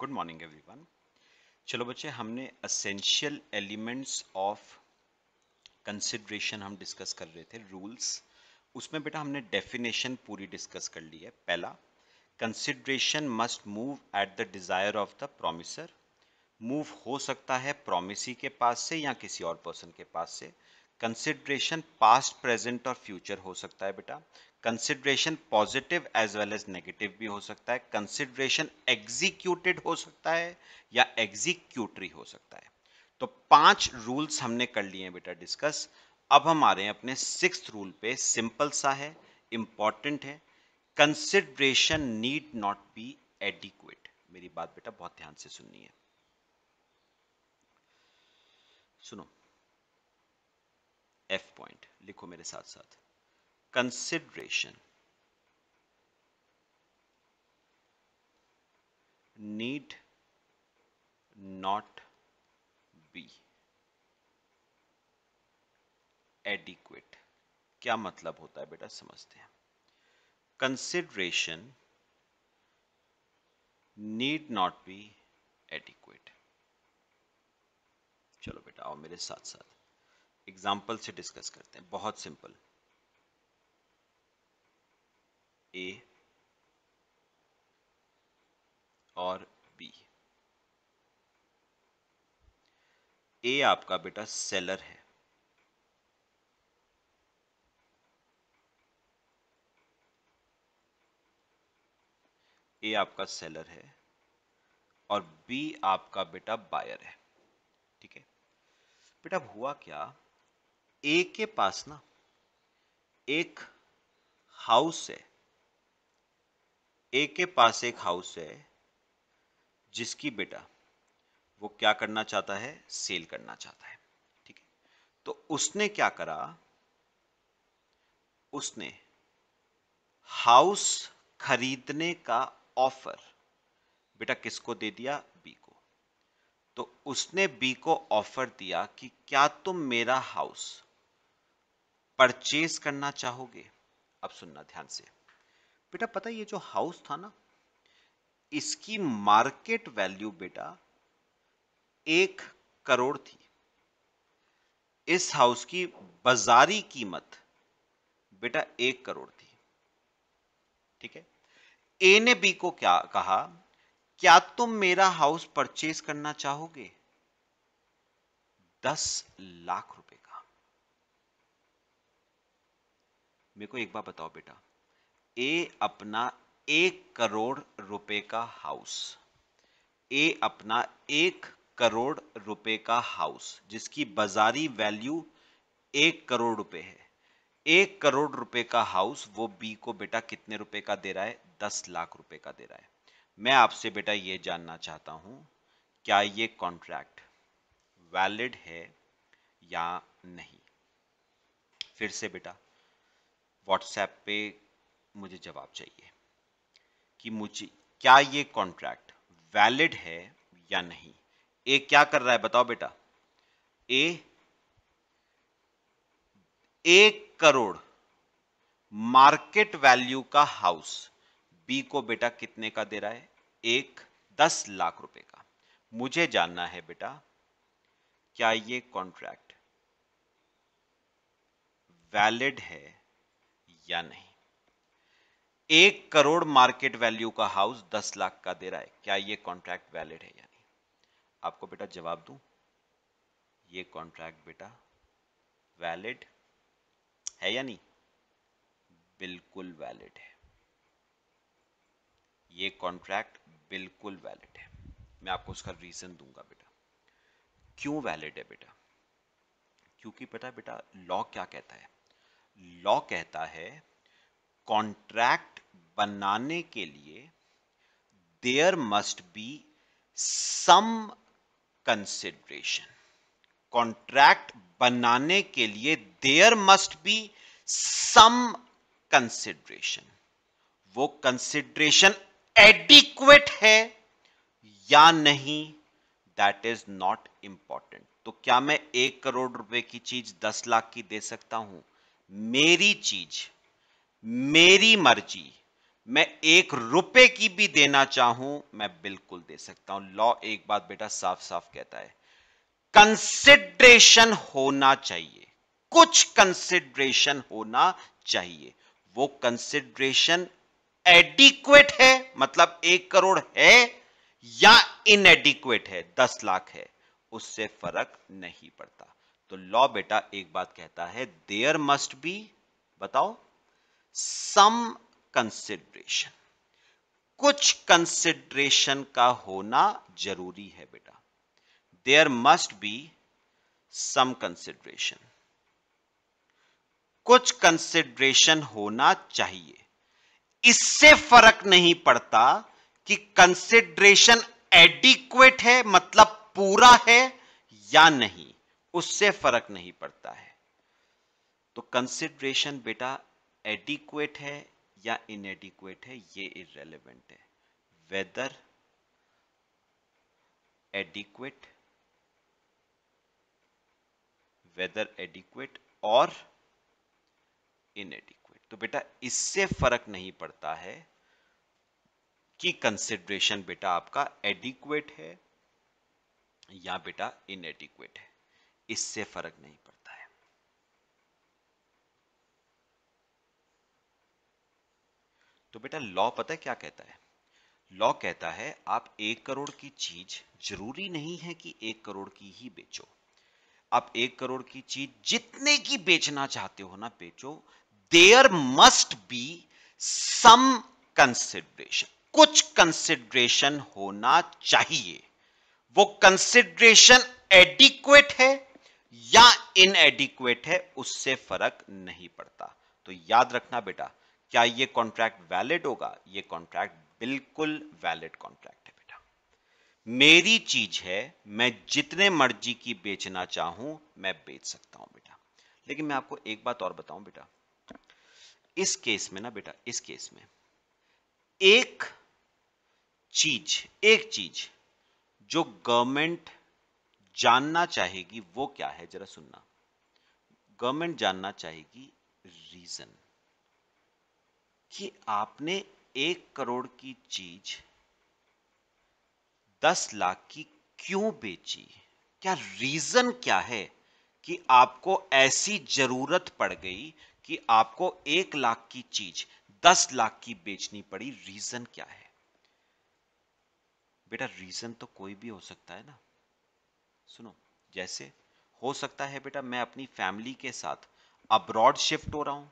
Good morning everyone चलो बच्चे हमने असेंशियल एलिमेंट्स ऑफ कंसिड्रेशन हम डिस्कस कर रहे थे रूल्स उसमें बेटा हमने डेफिनेशन पूरी डिस्कस कर ली है पहला consideration must move at the desire of the promisor move हो सकता है प्रोमिसी के पास से या किसी और पर्सन के पास से कंसिड्रेशन पास्ट प्रेजेंट और फ्यूचर हो सकता है बेटा consideration positive as well as negative भी हो सकता है कंसिड्रेशन एग्जीक्यूटेड हो सकता है या एग्जीक्यूटरी हो सकता है तो पांच रूल्स हमने कर लिए हैं बेटा डिस्कस अब हम आ रहे हैं अपने सिक्स रूल पे सिंपल सा है इंपॉर्टेंट है consideration need not be adequate मेरी बात बेटा बहुत ध्यान से सुननी है सुनो एफ पॉइंट लिखो मेरे साथ साथ consideration need not be adequate क्या मतलब होता है बेटा समझते हैं consideration need not be adequate चलो बेटा आओ मेरे साथ साथ एग्जाम्पल से डिस्कस करते हैं बहुत सिंपल ए और बी ए आपका बेटा सेलर है ए आपका सेलर है और बी आपका बेटा बायर है ठीक है बेटा हुआ क्या ए के पास ना एक हाउस है एक के पास एक हाउस है जिसकी बेटा वो क्या करना चाहता है सेल करना चाहता है ठीक है तो उसने क्या करा उसने हाउस खरीदने का ऑफर बेटा किसको दे दिया बी को तो उसने बी को ऑफर दिया कि क्या तुम मेरा हाउस परचेज करना चाहोगे अब सुनना ध्यान से बेटा पता ये जो हाउस था ना इसकी मार्केट वैल्यू बेटा एक करोड़ थी इस हाउस की बाजारी कीमत बेटा एक करोड़ थी ठीक है ए ने बी को क्या कहा क्या तुम मेरा हाउस परचेज करना चाहोगे दस लाख रुपए का मेरे को एक बार बताओ बेटा ए अपना एक करोड़ रुपए का हाउस ए अपना एक करोड़ रुपए का हाउस जिसकी बाजारी वैल्यू एक करोड़ रुपए है एक करोड़ रुपए का हाउस वो बी को बेटा कितने रुपए का दे रहा है दस लाख रुपए का दे रहा है मैं आपसे बेटा ये जानना चाहता हूं क्या ये कॉन्ट्रैक्ट वैलिड है या नहीं फिर से बेटा व्हाट्सएप पे मुझे जवाब चाहिए कि मुझे क्या ये कॉन्ट्रैक्ट वैलिड है या नहीं ए क्या कर रहा है बताओ बेटा ए एक करोड़ मार्केट वैल्यू का हाउस बी को बेटा कितने का दे रहा है एक दस लाख रुपए का मुझे जानना है बेटा क्या ये कॉन्ट्रैक्ट वैलिड है या नहीं एक करोड़ मार्केट वैल्यू का हाउस दस लाख का दे रहा है क्या ये कॉन्ट्रैक्ट वैलिड है या नहीं आपको बेटा जवाब दू ये कॉन्ट्रैक्ट बेटा वैलिड है या नहीं बिल्कुल वैलिड है ये कॉन्ट्रैक्ट बिल्कुल वैलिड है मैं आपको उसका रीजन दूंगा बेटा क्यों वैलिड है बेटा क्योंकि बेटा बेटा लॉ क्या कहता है लॉ कहता है कॉन्ट्रैक्ट बनाने के लिए there must be some consideration contract बनाने के लिए there must be some consideration वो कंसिड्रेशन एडिक्वेट है या नहीं दैट इज नॉट इंपॉर्टेंट तो क्या मैं एक करोड़ रुपए की चीज दस लाख की दे सकता हूं मेरी चीज मेरी मर्जी मैं एक रुपए की भी देना चाहूं मैं बिल्कुल दे सकता हूं लॉ एक बात बेटा साफ साफ कहता है कंसिड्रेशन होना चाहिए कुछ कंसिड्रेशन होना चाहिए वो कंसिड्रेशन एडिक्वेट है मतलब एक करोड़ है या इनएडिक्वेट है दस लाख है उससे फर्क नहीं पड़ता तो लॉ बेटा एक बात कहता है देयर मस्ट बी बताओ सम कंसिड्रेशन कुछ कंसिड्रेशन का होना जरूरी है बेटा there must be some consideration कुछ कंसिड्रेशन होना चाहिए इससे फर्क नहीं पड़ता कि कंसिड्रेशन एडिक्वेट है मतलब पूरा है या नहीं उससे फर्क नहीं पड़ता है तो कंसिड्रेशन बेटा एडिक्वेट है या इनएडिक्वेट है ये इरेलीवेंट है वेदर एडिक्वेट वेदर एडिक्वेट और इनएडिक्वेट तो बेटा इससे फर्क नहीं पड़ता है कि कंसिड्रेशन बेटा आपका एडिक्वेट है या बेटा इनएडिक्वेट है इससे फर्क नहीं पड़ता तो बेटा लॉ पता है क्या कहता है लॉ कहता है आप एक करोड़ की चीज जरूरी नहीं है कि एक करोड़ की ही बेचो आप एक करोड़ की चीज जितने की बेचना चाहते हो ना बेचो there must be some consideration कुछ कंसिडरेशन होना चाहिए वो कंसिडरेशन एडिक्वेट है या इनएडिक्वेट है उससे फर्क नहीं पड़ता तो याद रखना बेटा क्या ये कॉन्ट्रैक्ट वैलिड होगा ये कॉन्ट्रैक्ट बिल्कुल वैलिड कॉन्ट्रैक्ट है बेटा मेरी चीज है मैं जितने मर्जी की बेचना चाहूं मैं बेच सकता हूं बेटा लेकिन मैं आपको एक बात और बताऊं बेटा इस केस में ना बेटा इस केस में एक चीज एक चीज जो गवर्नमेंट जानना चाहेगी वो क्या है जरा सुनना गवर्नमेंट जानना चाहेगी रीजन कि आपने एक करोड़ की चीज दस लाख की क्यों बेची क्या रीजन क्या है कि आपको ऐसी जरूरत पड़ गई कि आपको एक लाख की चीज दस लाख की बेचनी पड़ी रीजन क्या है बेटा रीजन तो कोई भी हो सकता है ना सुनो जैसे हो सकता है बेटा मैं अपनी फैमिली के साथ अब्रॉड शिफ्ट हो रहा हूं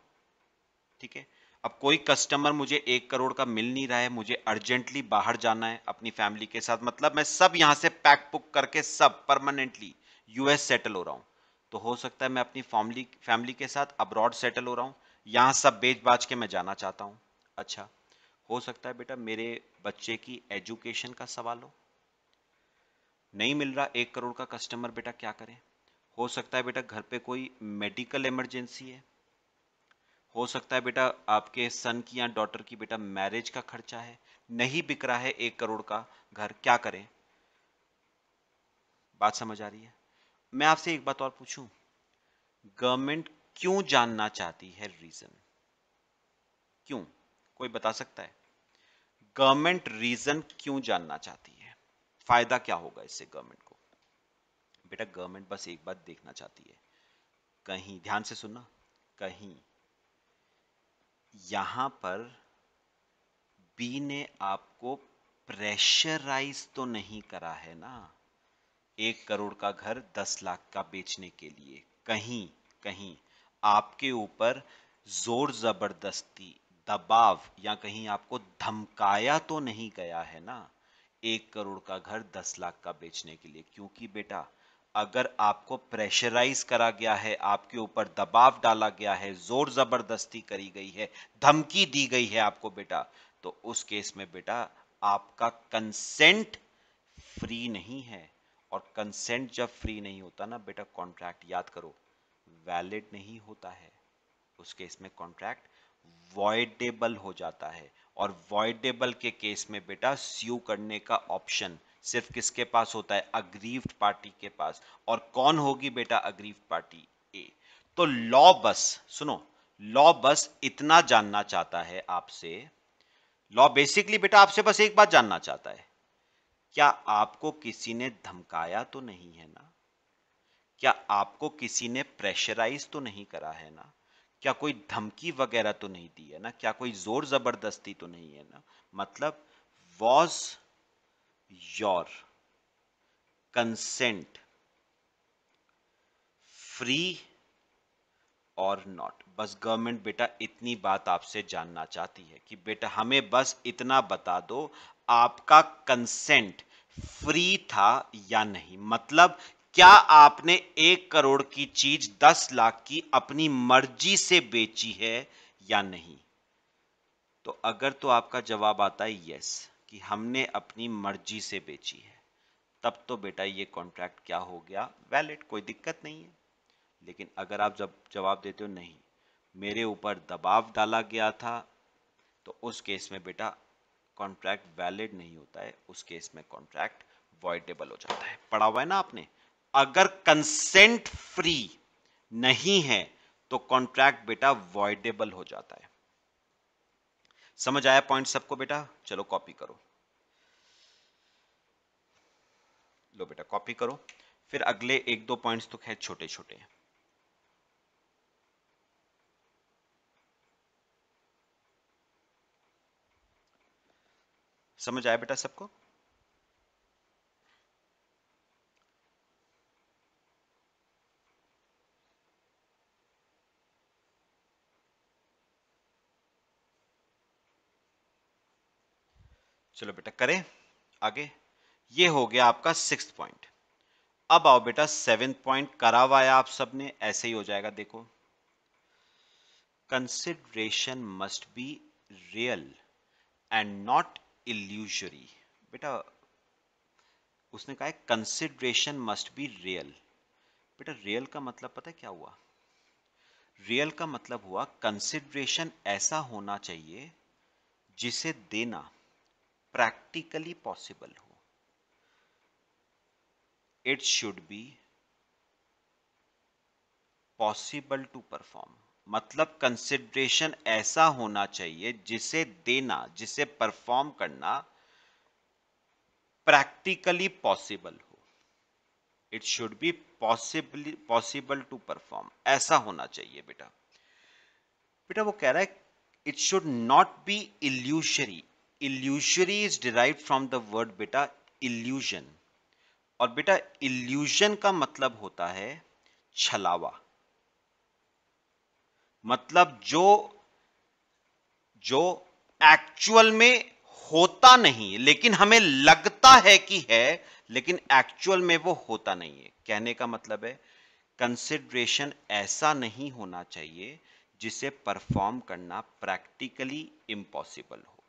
ठीक है अब कोई कस्टमर मुझे एक करोड़ का मिल नहीं रहा है मुझे अर्जेंटली बाहर जाना है अपनी फैमिली के साथ मतलब मैं सब यहाँ से पैक बुक करके सब परमानेंटली यूएस सेटल हो रहा हूँ तो हो सकता है मैं अपनी फैमिली फैमिली के साथ अब्रॉड सेटल हो रहा हूँ यहाँ सब बेच बाज के मैं जाना चाहता हूँ अच्छा हो सकता है बेटा मेरे बच्चे की एजुकेशन का सवाल हो नहीं मिल रहा एक करोड़ का कस्टमर बेटा क्या करें हो सकता है बेटा घर पे कोई मेडिकल इमरजेंसी है हो सकता है बेटा आपके सन की या डॉटर की बेटा मैरिज का खर्चा है नहीं बिक रहा है एक करोड़ का घर क्या करें बात समझ आ रही है मैं आपसे एक बात और पूछूं गवर्नमेंट क्यों जानना चाहती है रीजन क्यों कोई बता सकता है गवर्नमेंट रीजन क्यों जानना चाहती है फायदा क्या होगा इससे गवर्नमेंट को बेटा गवर्नमेंट बस एक बात देखना चाहती है कहीं ध्यान से सुनना कहीं यहाँ पर बी ने आपको प्रेशराइज तो नहीं करा है ना एक करोड़ का घर दस लाख का बेचने के लिए कहीं कहीं आपके ऊपर जोर जबरदस्ती दबाव या कहीं आपको धमकाया तो नहीं गया है ना एक करोड़ का घर दस लाख का बेचने के लिए क्योंकि बेटा अगर आपको प्रेशराइज करा गया है आपके ऊपर दबाव डाला गया है जोर जबरदस्ती करी गई है धमकी दी गई है आपको बेटा तो उस केस में बेटा आपका कंसेंट फ्री नहीं है और कंसेंट जब फ्री नहीं होता ना बेटा कॉन्ट्रैक्ट याद करो वैलिड नहीं होता है उस केस में कॉन्ट्रैक्ट वॉइडेबल हो जाता है और वॉइडेबल के केस में बेटा स्यू करने का ऑप्शन सिर्फ किसके पास होता है अग्रीव्ड पार्टी के पास और कौन होगी बेटा अग्रीव्ड पार्टी ए तो लॉ बस सुनो लॉ बस इतना जानना चाहता है आपसे लॉ बेसिकली बेटा आपसे बस एक बात जानना चाहता है क्या आपको किसी ने धमकाया तो नहीं है ना क्या आपको किसी ने प्रेशराइज तो नहीं करा है ना क्या कोई धमकी वगैरह तो नहीं दी है ना क्या कोई जोर जबरदस्ती तो नहीं है ना मतलब वॉज your consent फ्री और नॉट बस गवर्नमेंट बेटा इतनी बात आपसे जानना चाहती है कि बेटा हमें बस इतना बता दो आपका कंसेंट फ्री था या नहीं मतलब क्या आपने एक करोड़ की चीज दस लाख की अपनी मर्जी से बेची है या नहीं तो अगर तो आपका जवाब आता है यस कि हमने अपनी मर्जी से बेची है तब तो बेटा ये कॉन्ट्रैक्ट क्या हो गया वैलिड कोई दिक्कत नहीं है लेकिन अगर आप जब जवाब देते हो नहीं मेरे ऊपर दबाव डाला गया था तो उस केस में बेटा कॉन्ट्रैक्ट वैलिड नहीं होता है उस केस में कॉन्ट्रैक्ट वॉइडेबल हो जाता है पढ़ा हुआ है ना आपने अगर कंसेंट फ्री नहीं है तो कॉन्ट्रैक्ट बेटा वॉइडेबल हो जाता है समझ आया पॉइंट सबको बेटा चलो कॉपी करो लो बेटा कॉपी करो फिर अगले एक दो पॉइंट्स तो खैर छोटे छोटे हैं समझ आया बेटा सबको चलो बेटा करें आगे ये हो गया आपका सिक्स पॉइंट अब आओ बेटा सेवेंथ पॉइंट करा हुआ आप सबने ऐसे ही हो जाएगा देखो consideration must be real and not illusory बेटा उसने कहा कंसिडरेशन मस्ट बी रियल बेटा रियल का मतलब पता है क्या हुआ रियल का मतलब हुआ कंसिडरेशन ऐसा होना चाहिए जिसे देना practically possible हो it should be possible to perform मतलब कंसिड्रेशन ऐसा होना चाहिए जिसे देना जिसे परफॉर्म करना प्रैक्टिकली पॉसिबल हो it should be possible possible to perform ऐसा होना चाहिए बेटा बेटा वो कह रहा है it should not be illusory illusory is derived from the word beta illusion और बेटा illusion का मतलब होता है छलावा मतलब जो जो एक्चुअल में होता नहीं लेकिन हमें लगता है कि है लेकिन एक्चुअल में वो होता नहीं है कहने का मतलब है कंसिड्रेशन ऐसा नहीं होना चाहिए जिसे परफॉर्म करना प्रैक्टिकली इम्पॉसिबल हो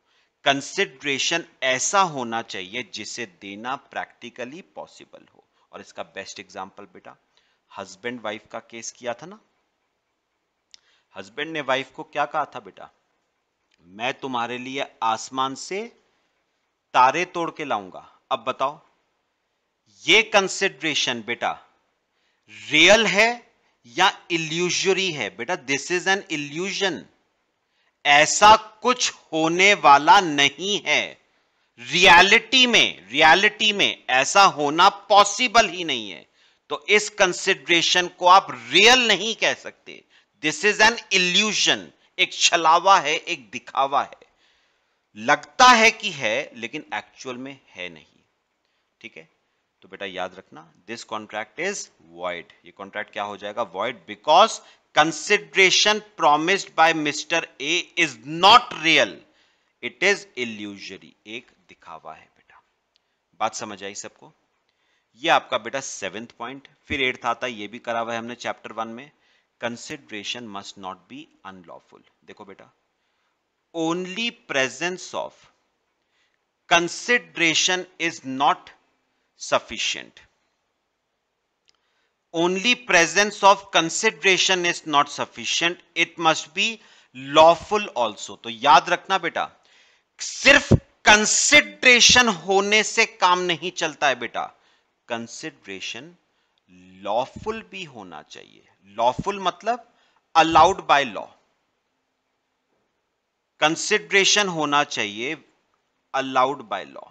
कंसिड्रेशन ऐसा होना चाहिए जिसे देना प्रैक्टिकली पॉसिबल हो और इसका बेस्ट एग्जाम्पल बेटा हस्बैंड वाइफ का केस किया था ना हस्बैंड ने वाइफ को क्या कहा था बेटा मैं तुम्हारे लिए आसमान से तारे तोड़ के लाऊंगा अब बताओ ये कंसिड्रेशन बेटा रियल है या इल्यूजरी है बेटा दिस इज एन इल्यूजन ऐसा कुछ होने वाला नहीं है रियलिटी में रियलिटी में ऐसा होना पॉसिबल ही नहीं है तो इस कंसिडरेशन को आप रियल नहीं कह सकते दिस इज एन इल्यूजन एक छलावा है एक दिखावा है लगता है कि है लेकिन एक्चुअल में है नहीं ठीक है तो बेटा याद रखना दिस कॉन्ट्रैक्ट इज वॉइड ये कॉन्ट्रैक्ट क्या हो जाएगा void because consideration promised by mister A is not real it is illusory एक दिखावा है बेटा बात समझ आई सबको ये आपका बेटा सेवेंथ पॉइंट फिर एट्थ आता है ये भी करा हुआ है हमने चैप्टर वन में consideration must not be unlawful देखो बेटा only presence of consideration is not sufficient only presence of consideration is not sufficient it must be lawful also तो याद रखना बेटा सिर्फ कंसिड्रेशन होने से काम नहीं चलता है बेटा कंसिड्रेशन लॉफुल भी होना चाहिए लॉफुल मतलब अलाउड बाय लॉ कंसिड्रेशन होना चाहिए अलाउड बाय लॉ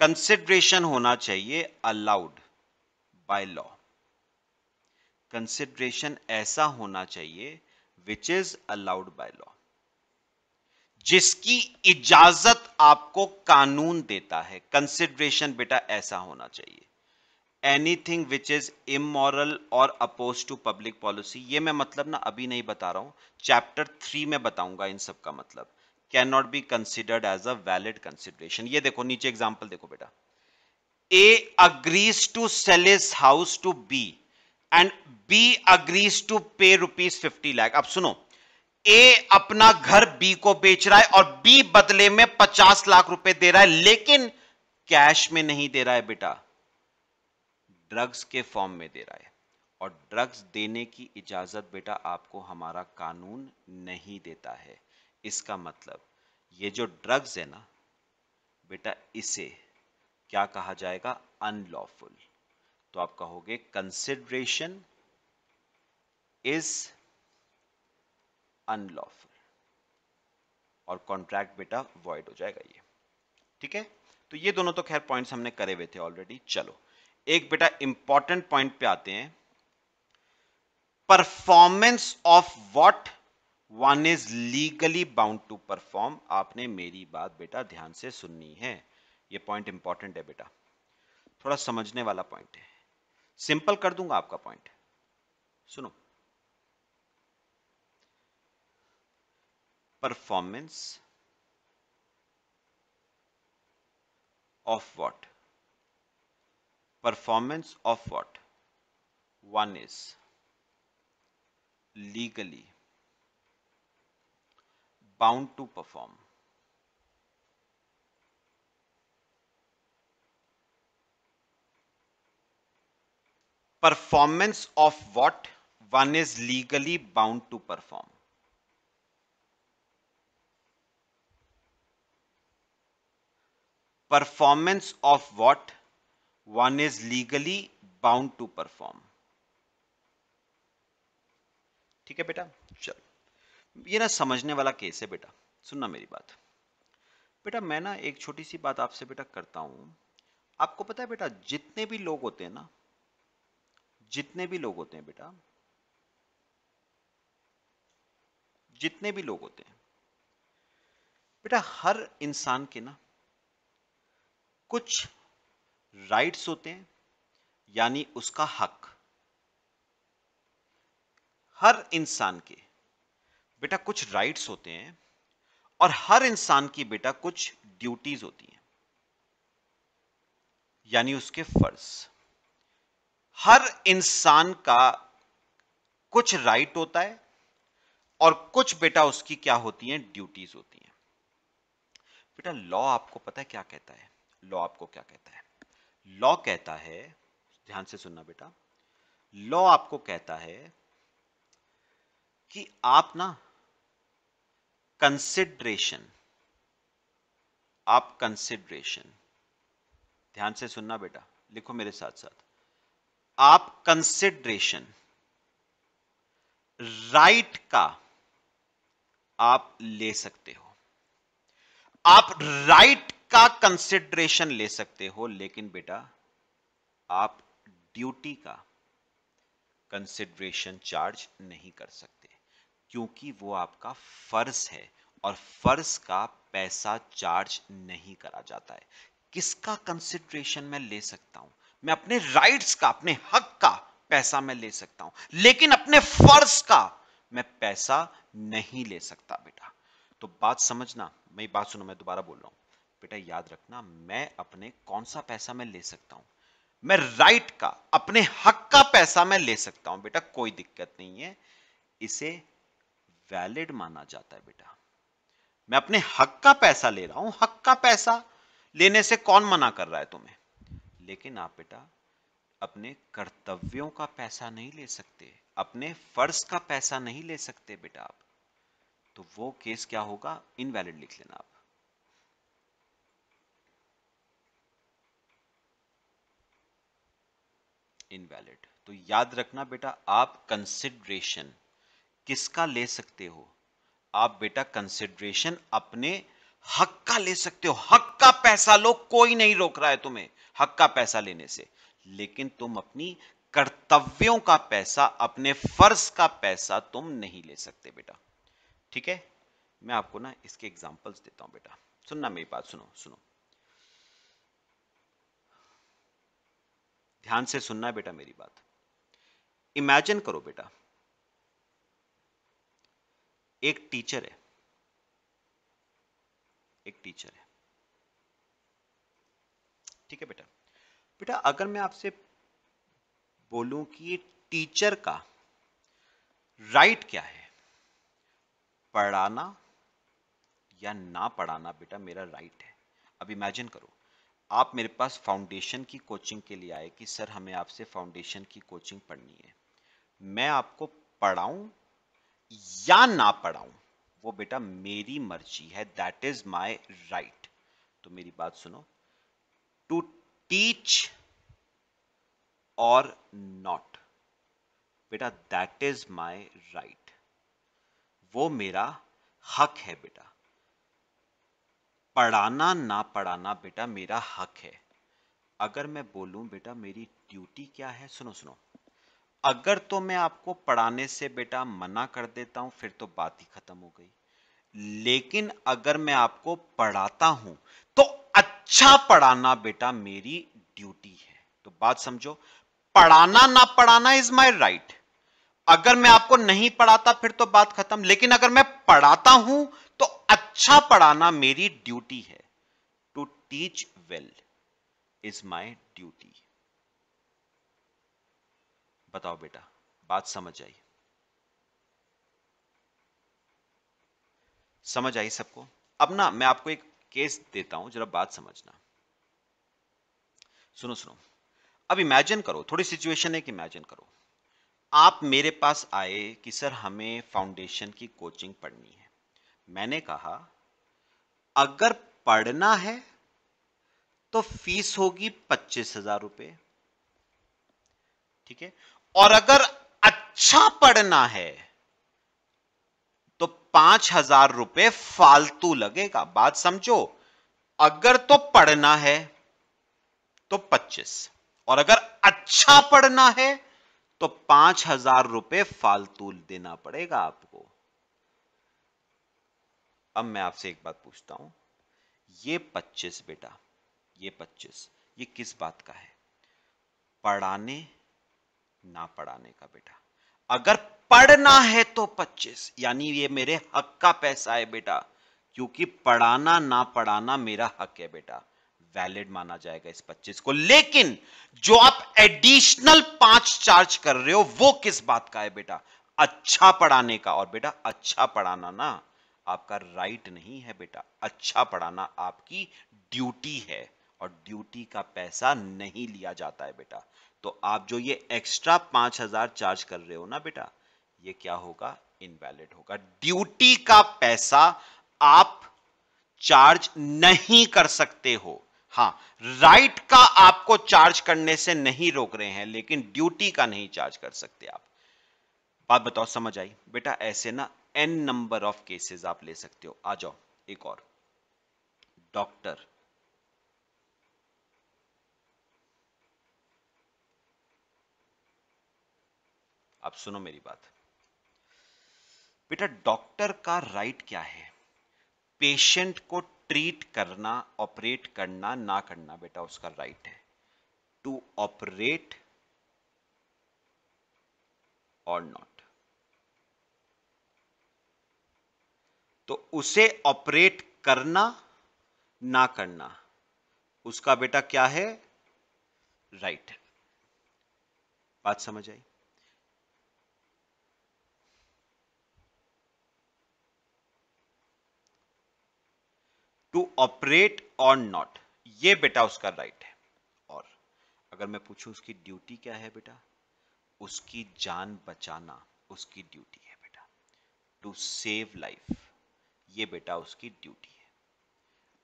कंसिड्रेशन होना चाहिए अलाउड बाय लॉ कंसिडरेशन ऐसा होना चाहिए which is allowed by law जिसकी इजाजत आपको कानून देता है कंसिडरेशन बेटा ऐसा होना चाहिए एनीथिंग विच इज इमोरल और अपोज टू पब्लिक पॉलिसी ये मैं मतलब ना अभी नहीं बता रहा हूं चैप्टर थ्री में बताऊंगा इन सब का मतलब can not be considered as a valid consideration ये देखो नीचे एग्जाम्पल देखो बेटा A agrees to sell his house to B and B agrees to pay rupees fifty lakh अब सुनो ए अपना घर बी को बेच रहा है और बी बदले में पचास लाख रुपए दे रहा है लेकिन कैश में नहीं दे रहा है बेटा ड्रग्स के फॉर्म में दे रहा है और ड्रग्स देने की इजाजत बेटा आपको हमारा कानून नहीं देता है इसका मतलब ये जो ड्रग्स है ना बेटा इसे क्या कहा जाएगा अनलॉफुल तो आप कहोगे कंसिडरेशन इज अनलॉफुल और कॉन्ट्रैक्ट बेटा वॉइड हो जाएगा ये ठीक है तो ये दोनों तो खैर पॉइंट्स हमने करे हुए थे ऑलरेडी चलो एक बेटा इंपॉर्टेंट पॉइंट पे आते हैं performance of what one is legally bound to perform आपने मेरी बात बेटा ध्यान से सुननी है ये पॉइंट इंपॉर्टेंट है बेटा थोड़ा समझने वाला पॉइंट है सिंपल कर दूंगा आपका पॉइंट सुनो performance of what performance of what one is legally bound to perform. Performance of what one is legally bound to perform. Performance of what one is legally bound to perform. ठीक है बेटा चलो ये ना समझने वाला case है बेटा सुनना मेरी बात बेटा मैं ना एक छोटी सी बात आपसे बेटा करता हूं आपको पता है बेटा जितने भी लोग होते हैं ना जितने भी लोग होते हैं बेटा जितने भी लोग होते हैं बेटा हर इंसान के ना कुछ राइट्स होते हैं यानी उसका हक हर इंसान के बेटा कुछ राइट्स होते हैं और हर इंसान की बेटा कुछ ड्यूटीज होती हैं यानी उसके फर्ज हर इंसान का कुछ राइट होता है और कुछ बेटा उसकी क्या होती हैं ड्यूटीज होती हैं बेटा लॉ आपको पता है क्या कहता है लॉ आपको क्या कहता है लॉ कहता है ध्यान से सुनना बेटा लॉ आपको कहता है कि आप ना कंसिड्रेशन आप कंसिड्रेशन ध्यान से सुनना बेटा लिखो मेरे साथ साथ आप कंसिड्रेशन राइट का आप ले सकते हो आप राइट का कंसिड्रेशन ले सकते हो लेकिन बेटा आप ड्यूटी का कंसिड्रेशन चार्ज नहीं कर सकते क्योंकि वो आपका फ़र्ज़ है और फ़र्ज़ का पैसा चार्ज नहीं करा जाता है किसका कंसिडरेशन मैं ले सकता हूं मैं अपने राइट्स का अपने हक का पैसा मैं ले सकता हूं लेकिन अपने फर्ज का मैं पैसा नहीं ले सकता बेटा तो बात समझना मैं बात सुनो मैं दोबारा बोल रहा हूं बेटा याद रखना मैं अपने कौन सा पैसा मैं ले सकता हूं मैं राइट का अपने हक का पैसा मैं ले सकता हूं बेटा कोई दिक्कत नहीं है इसे वैलिड माना जाता है बेटा मैं अपने हक का पैसा ले रहा हूं हक का पैसा लेने से कौन मना कर रहा है तुम्हें लेकिन आप बेटा अपने कर्तव्यों का पैसा नहीं ले सकते अपने फर्ज का पैसा नहीं ले सकते बेटा आप तो वो केस क्या होगा इनवैलिड लिख लेना आप इनवैलिड तो याद रखना बेटा आप कंसिडरेशन किसका ले सकते हो आप बेटा कंसिडरेशन अपने हक का ले सकते हो हक का पैसा लो कोई नहीं रोक रहा है तुम्हें हक का पैसा लेने से लेकिन तुम अपनी कर्तव्यों का पैसा अपने फर्ज का पैसा तुम नहीं ले सकते बेटा ठीक है मैं आपको ना इसके एग्जांपल्स देता हूं बेटा सुनना मेरी बात सुनो सुनो ध्यान से सुनना बेटा मेरी बात इमेजिन करो बेटा एक टीचर है एक टीचर है ठीक है बेटा बेटा अगर मैं आपसे बोलूं कि टीचर का राइट क्या है पढ़ाना या ना पढ़ाना बेटा मेरा राइट है अब इमेजिन करो आप मेरे पास फाउंडेशन की कोचिंग के लिए आए कि सर हमें आपसे फाउंडेशन की कोचिंग पढ़नी है मैं आपको पढ़ाऊं या ना पढ़ाऊं वो बेटा मेरी मर्जी है दैट इज माय राइट तो मेरी बात सुनो टू टीच और नॉट बेटा दैट इज माय राइट वो मेरा हक है बेटा पढ़ाना ना पढ़ाना बेटा मेरा हक है अगर मैं बोलूं बेटा मेरी ड्यूटी क्या है सुनो सुनो अगर तो मैं आपको पढ़ाने से बेटा मना कर देता हूं फिर तो बात ही खत्म हो गई लेकिन अगर मैं आपको पढ़ाता हूं तो अच्छा पढ़ाना बेटा मेरी ड्यूटी है तो बात समझो पढ़ाना ना पढ़ाना इज माई राइट अगर मैं आपको नहीं पढ़ाता फिर तो बात खत्म लेकिन अगर मैं पढ़ाता हूं तो अच्छा पढ़ाना मेरी ड्यूटी है to teach well is my duty बताओ बेटा बात समझ आई समझ आई सबको अब ना मैं आपको एक केस देता हूं जरा बात समझना सुनो सुनो अब इमेजिन करो थोड़ी सिचुएशन है कि इमेजिन करो आप मेरे पास आए कि सर हमें फाउंडेशन की कोचिंग पढ़नी है मैंने कहा अगर पढ़ना है तो फीस होगी पच्चीस हजार रुपये ठीक है और अगर अच्छा पढ़ना है तो पांच हजार रुपये फालतू लगेगा बात समझो अगर तो पढ़ना है तो पच्चीस और अगर अच्छा पढ़ना है तो पांच हजार रुपए फालतू देना पड़ेगा आपको अब मैं आपसे एक बात पूछता हूं ये पच्चीस बेटा ये पच्चीस ये किस बात का है पढ़ाने ना पढ़ाने का बेटा अगर पढ़ना है तो 25 यानी ये मेरे हक का पैसा है बेटा क्योंकि पढ़ाना ना पढ़ाना मेरा हक है बेटा वैलिड माना जाएगा इस 25 को लेकिन जो आप एडिशनल पांच चार्ज कर रहे हो वो किस बात का है बेटा अच्छा पढ़ाने का और बेटा अच्छा पढ़ाना ना आपका राइट नहीं है बेटा अच्छा पढ़ाना आपकी ड्यूटी है और ड्यूटी का पैसा नहीं लिया जाता है बेटा तो आप जो ये एक्स्ट्रा पांच हजार चार्ज कर रहे हो ना बेटा ये क्या होगा इनवैलिड होगा ड्यूटी का पैसा आप चार्ज नहीं कर सकते हो हाँ राइट का आपको चार्ज करने से नहीं रोक रहे हैं लेकिन ड्यूटी का नहीं चार्ज कर सकते आप बात बताओ समझ आई बेटा ऐसे ना एन नंबर ऑफ केसेस आप ले सकते हो आ जाओ एक और डॉक्टर अब सुनो मेरी बात बेटा डॉक्टर का राइट क्या है पेशेंट को ट्रीट करना ऑपरेट करना ना करना बेटा उसका राइट है टू ऑपरेट और नॉट तो उसे ऑपरेट करना ना करना उसका बेटा क्या है राइट right. बात समझ आई टू ऑपरेट ऑन नॉट ये बेटा उसका राइट है और अगर मैं पूछूं उसकी ड्यूटी क्या है बेटा उसकी जान बचाना उसकी ड्यूटी है बेटा टू सेव लाइफ ये बेटा उसकी ड्यूटी है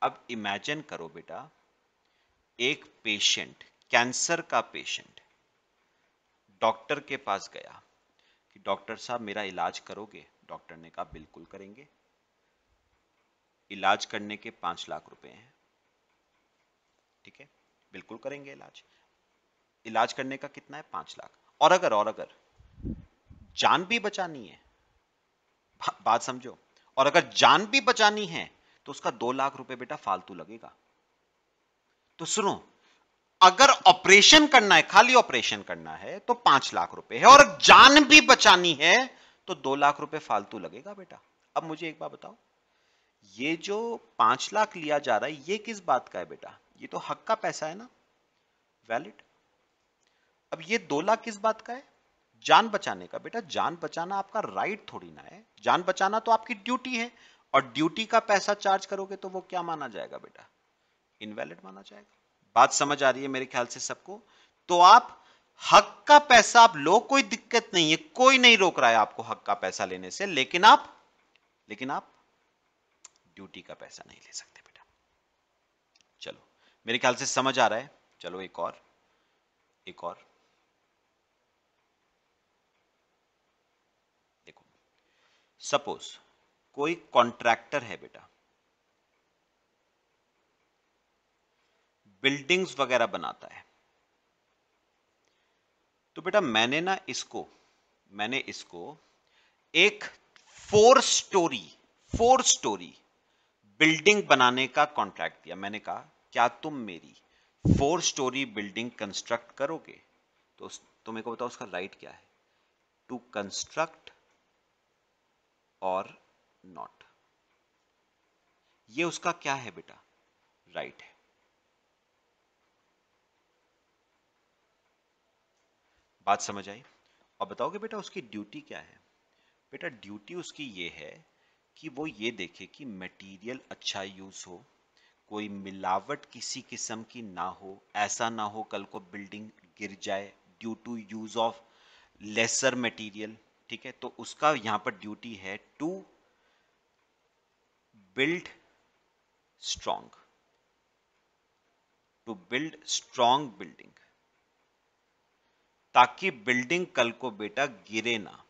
अब इमेजिन करो बेटा एक पेशेंट कैंसर का पेशेंट डॉक्टर के पास गया कि डॉक्टर साहब मेरा इलाज करोगे डॉक्टर ने कहा बिल्कुल करेंगे इलाज करने के पांच लाख रुपए हैं ठीक है बिल्कुल करेंगे इलाज इलाज करने का कितना है पांच लाख और अगर और अगर जान भी बचानी है बात समझो और अगर जान भी बचानी है तो उसका दो लाख रुपए बेटा फालतू लगेगा तो सुनो अगर ऑपरेशन करना है खाली ऑपरेशन करना है तो पांच लाख रुपए है और जान भी बचानी है तो दो लाख रुपए फालतू लगेगा बेटा अब मुझे एक बार बताओ ये जो पांच लाख लिया जा रहा है ये किस बात का है बेटा ये तो हक का पैसा है ना वैलिड अब ये दो लाख किस बात का है जान बचाने का बेटा जान बचाना आपका राइट थोड़ी ना है जान बचाना तो आपकी ड्यूटी है और ड्यूटी का पैसा चार्ज करोगे तो वो क्या माना जाएगा बेटा इनवैलिड माना जाएगा बात समझ आ रही है मेरे ख्याल से सबको तो आप हक का पैसा आप लो कोई दिक्कत नहीं है कोई नहीं रोक रहा है आपको हक का पैसा लेने से लेकिन आप लेकिन आप ड्यूटी का पैसा नहीं ले सकते बेटा चलो मेरे ख्याल से समझ आ रहा है चलो एक और एक और देखो सपोज कोई कॉन्ट्रैक्टर है बेटा बिल्डिंग्स वगैरह बनाता है तो बेटा मैंने ना इसको मैंने इसको एक four storey four storey building बनाने का कॉन्ट्रैक्ट दिया मैंने कहा क्या तुम मेरी फोर स्टोरी बिल्डिंग कंस्ट्रक्ट करोगे तो तुम्हें तो को बताओ उसका राइट क्या है टू कंस्ट्रक्ट और नॉट ये उसका क्या है बेटा राइट है बात समझ आई और बताओगे बेटा उसकी ड्यूटी क्या है बेटा ड्यूटी उसकी ये है कि वो ये देखे कि मटेरियल अच्छा यूज़ हो कोई मिलावट किसी किस्म की ना हो ऐसा ना हो कल को बिल्डिंग गिर जाए due to use of lesser material ठीक है तो उसका यहाँ पर ड्यूटी है to build strong to build strong building ताकि बिल्डिंग कल को बेटा गिरे ना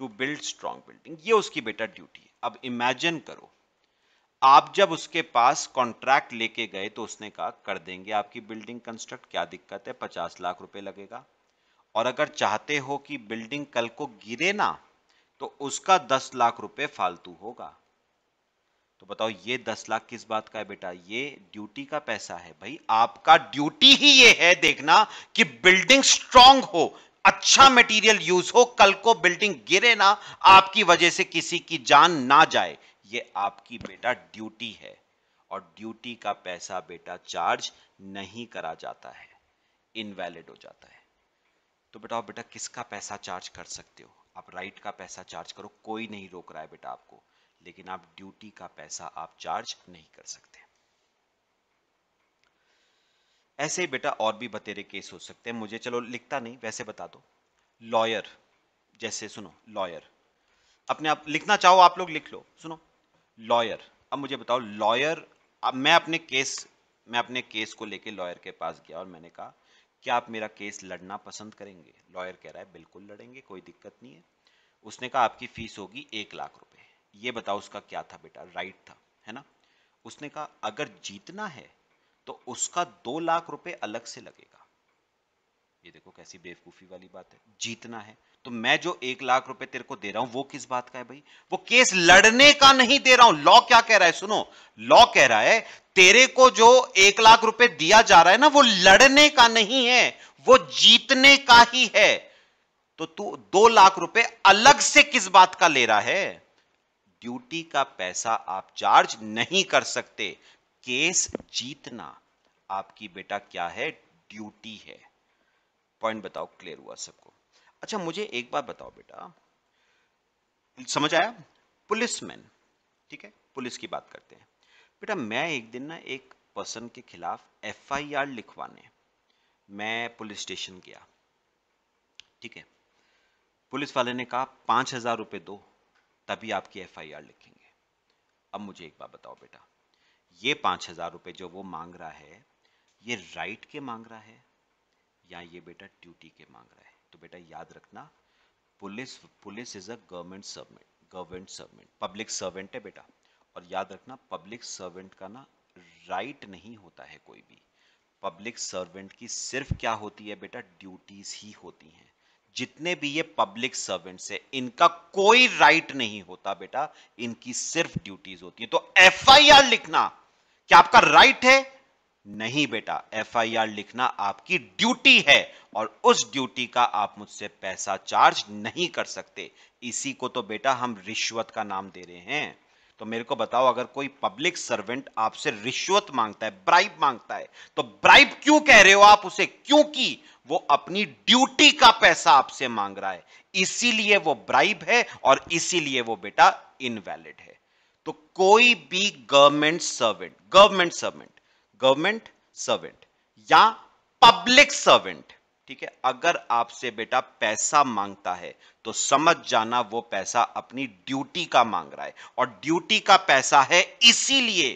टू बिल्ड स्ट्रांग बिल्डिंग ये उसकी बेटा ड्यूटी है अब इमेजिन करो आप जब उसके पास कॉन्ट्रैक्ट लेके गए तो उसने कहा कर देंगे आपकी बिल्डिंग कंस्ट्रक्ट क्या दिक्कत है पचास लाख रुपए लगेगा और अगर चाहते हो कि बिल्डिंग कल को गिरे ना तो उसका दस लाख रुपए फालतू होगा तो बताओ ये दस लाख किस बात का है बेटा ये ड्यूटी का पैसा है भाई आपका ड्यूटी ही ये है देखना कि बिल्डिंग स्ट्रांग हो अच्छा मटेरियल यूज हो कल को बिल्डिंग गिरे ना आपकी वजह से किसी की जान ना जाए ये आपकी बेटा ड्यूटी है और ड्यूटी का पैसा बेटा चार्ज नहीं करा जाता है इनवैलिड हो जाता है तो बेटा बेटा किसका पैसा चार्ज कर सकते हो आप राइट का पैसा चार्ज करो कोई नहीं रोक रहा है बेटा आपको लेकिन आप ड्यूटी का पैसा आप चार्ज नहीं कर सकते ऐसे ही बेटा और भी बतेरे केस हो सकते हैं मुझे चलो लिखता नहीं वैसे बता दो लॉयर जैसे सुनो लॉयर अपने आप लिखना चाहो आप लोग लिख लो सुनो लॉयर अब मुझे बताओ लॉयर अब मैं अपने केस मैं अपने केस को लेके लॉयर के पास गया और मैंने कहा क्या आप मेरा केस लड़ना पसंद करेंगे लॉयर कह रहा है बिल्कुल लड़ेंगे कोई दिक्कत नहीं है उसने कहा आपकी फीस होगी एक लाख रुपए ये बताओ उसका क्या था बेटा राइट था है ना उसने कहा अगर जीतना है तो उसका दो लाख रुपए अलग से लगेगा ये देखो कैसी बेवकूफी वाली बात है जीतना है तो मैं जो एक लाख रुपए तेरे को दे रहा हूं वो किस बात का है भाई वो केस लड़ने का नहीं दे रहा हूं लॉ क्या कह रहा है सुनो लॉ कह रहा है तेरे को जो एक लाख रुपए दिया जा रहा है ना वो लड़ने का नहीं है वो जीतने का ही है तो तू दो लाख रुपए अलग से किस बात का ले रहा है ड्यूटी का पैसा आप चार्ज नहीं कर सकते केस जीतना आपकी बेटा क्या है ड्यूटी है पॉइंट बताओ क्लियर हुआ सबको अच्छा मुझे एक बात बताओ बेटा समझ आया पुलिसमैन ठीक है पुलिस की बात करते हैं बेटा मैं एक दिन ना एक पर्सन के खिलाफ एफआईआर लिखवाने मैं पुलिस स्टेशन गया ठीक है पुलिस वाले ने कहा पांच हजार रुपए दो तभी आपकी एफआईआर लिखेंगे अब मुझे एक बात बताओ बेटा ये पाँच हज़ार रुपये जो वो मांग रहा है ये राइट के मांग रहा है या ये बेटा ड्यूटी के मांग रहा है तो बेटा याद रखना police police is a government servant government servant public servant है बेटा और याद रखना पब्लिक सर्वेंट का ना राइट नहीं होता है कोई भी पब्लिक सर्वेंट की सिर्फ क्या होती है बेटा ड्यूटीज ही होती हैं जितने भी ये पब्लिक सर्वेंट्स है इनका कोई राइट नहीं होता बेटा इनकी सिर्फ ड्यूटीज होती है तो एफ लिखना क्या आपका राइट है नहीं बेटा एफआईआर लिखना आपकी ड्यूटी है और उस ड्यूटी का आप मुझसे पैसा चार्ज नहीं कर सकते इसी को तो बेटा हम रिश्वत का नाम दे रहे हैं तो मेरे को बताओ अगर कोई पब्लिक सर्वेंट आपसे रिश्वत मांगता है ब्राइब मांगता है तो ब्राइब क्यों कह रहे हो आप उसे क्योंकि वो अपनी ड्यूटी का पैसा आपसे मांग रहा है इसीलिए वो ब्राइब है और इसीलिए वो बेटा इनवैलिड है तो कोई भी government servant government servant government servant या पब्लिक सर्वेंट ठीक है अगर आपसे बेटा पैसा मांगता है तो समझ जाना वो पैसा अपनी ड्यूटी का मांग रहा है और ड्यूटी का पैसा है इसीलिए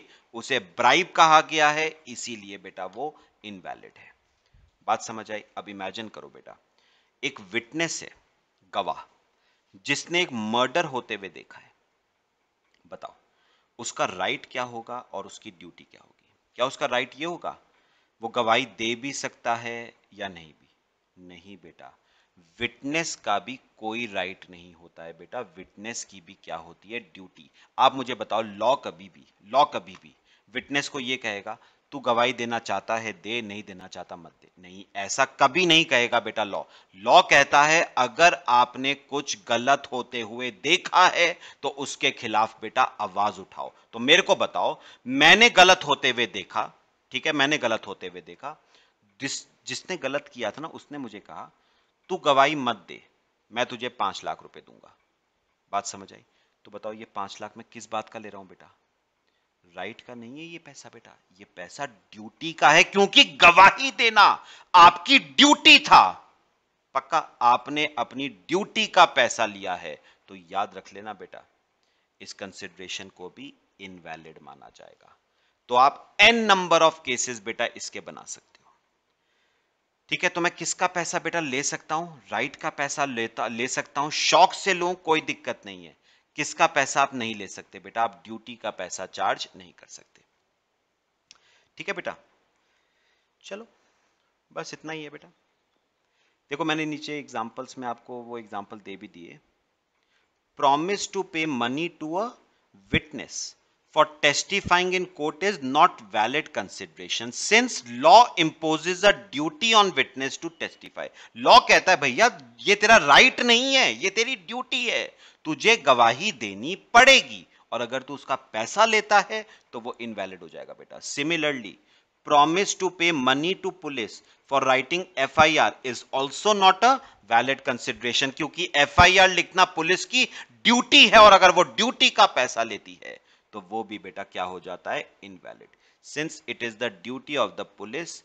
उसे ब्राइब कहा गया है इसीलिए बेटा वो इनवैलिड है बात समझ आई अब इमेजिन करो बेटा एक विटनेस है गवाह जिसने एक मर्डर होते हुए देखा है बताओ उसका राइट क्या होगा और उसकी ड्यूटी क्या होगी क्या उसका राइट ये होगा वो गवाही दे भी सकता है या नहीं भी नहीं बेटा विटनेस का भी कोई राइट नहीं होता है बेटा विटनेस की भी क्या होती है ड्यूटी आप मुझे बताओ लॉ कभी भी लॉ कभी भी विटनेस को ये कहेगा तू गवाही देना चाहता है दे नहीं देना चाहता मत दे नहीं ऐसा कभी नहीं कहेगा बेटा लॉ लॉ कहता है अगर आपने कुछ गलत होते हुए देखा है तो उसके खिलाफ बेटा आवाज उठाओ तो मेरे को बताओ मैंने गलत होते हुए देखा ठीक है मैंने गलत होते हुए देखा जिसने गलत किया था ना उसने मुझे कहा तू गवाही मत दे मैं तुझे पांच लाख रुपए दूंगा बात समझ आई तो बताओ ये पांच लाख मैं किस बात का ले रहा हूं बेटा राइट का नहीं है ये पैसा बेटा ये पैसा ड्यूटी का है क्योंकि गवाही देना आपकी ड्यूटी था पक्का आपने अपनी ड्यूटी का पैसा लिया है तो याद रख लेना बेटा इस कंसिडरेशन को भी इनवैलिड माना जाएगा तो आप एन नंबर ऑफ केसेस बेटा इसके बना सकते हो ठीक है तो मैं किसका पैसा बेटा ले सकता हूं राइट का पैसा लेता ले सकता हूं शौक से लू कोई दिक्कत नहीं है किसका पैसा आप नहीं ले सकते बेटा आप ड्यूटी का पैसा चार्ज नहीं कर सकते ठीक है बेटा चलो बस इतना ही है बेटा देखो मैंने नीचे एग्जाम्पल्स में आपको वो एग्जाम्पल दे भी दिए promise to pay money to a witness for testifying in court is not valid consideration since law imposes a duty on witness to testify law kehta hai bhaiya ye tera right nahi hai ye teri duty hai tujhe gawahhi deni padegi aur agar tu uska paisa leta hai to wo invalid ho jayega beta similarly promise to pay money to police for writing FIR is also not a valid consideration kyunki FIR likhna police ki duty hai aur agar wo duty ka paisa leti hai तो वो भी बेटा क्या हो जाता है invalid since it is the duty of the police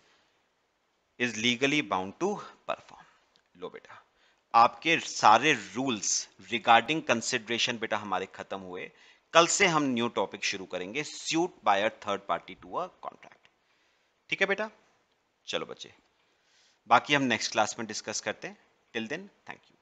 is legally bound to perform लो बेटा आपके सारे रूल्स रिगार्डिंग कंसिडरेशन बेटा हमारे खत्म हुए कल से हम न्यू टॉपिक शुरू करेंगे suit by a third party to a contract ठीक है बेटा चलो बच्चे बाकी हम नेक्स्ट क्लास में डिस्कस करते हैं टिल देन थैंक यू